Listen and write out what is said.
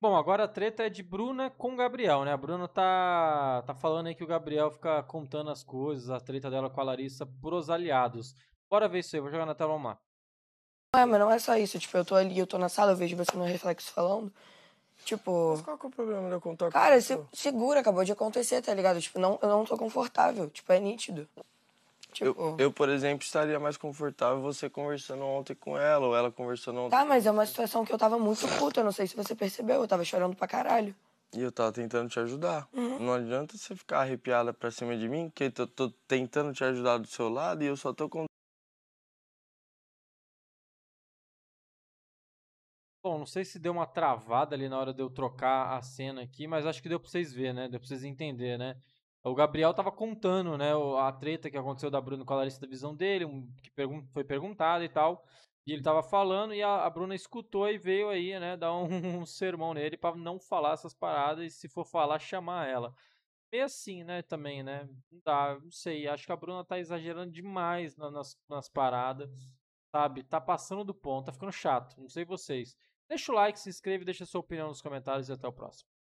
Bom, agora a treta é de Bruna com Gabriel, né? A Bruna tá, tá falando aí que o Gabriel fica contando as coisas, a treta dela com a Larissa pros aliados. Bora ver isso aí, vou jogar na tela, vamos lá. É, mas não é só isso, tipo, eu tô ali, eu tô na sala, eu vejo você no reflexo falando, tipo... Mas qual que é o problema de eu contar com Cara, se, segura, acabou de acontecer, tá ligado? Tipo, não, eu não tô confortável, tipo, é nítido. Tipo... Eu, eu, por exemplo, estaria mais confortável você conversando ontem com ela, ou ela conversando tá, ontem. Tá, mas é uma situação que eu tava muito puta, eu não sei se você percebeu, eu tava chorando pra caralho. E eu tava tentando te ajudar. Uhum. Não adianta você ficar arrepiada pra cima de mim, que eu tô tentando te ajudar do seu lado e eu só tô com. Bom, não sei se deu uma travada ali na hora de eu trocar a cena aqui, mas acho que deu pra vocês ver, né? Deu pra vocês entender, né? O Gabriel tava contando, né, a treta que aconteceu da Bruna com a Larissa da visão dele, um, que pergun foi perguntada e tal. E ele tava falando e a, a, Bruna escutou e veio aí, né, dar um, um sermão nele para não falar essas paradas e se for falar, chamar ela. Meio assim, né, também, né? Não dá, não sei. Acho que a Bruna tá exagerando demais na, nas, nas paradas, sabe? Tá passando do ponto, tá ficando chato. Não sei vocês. Deixa o like, se inscreve, deixa a sua opinião nos comentários e até o próximo.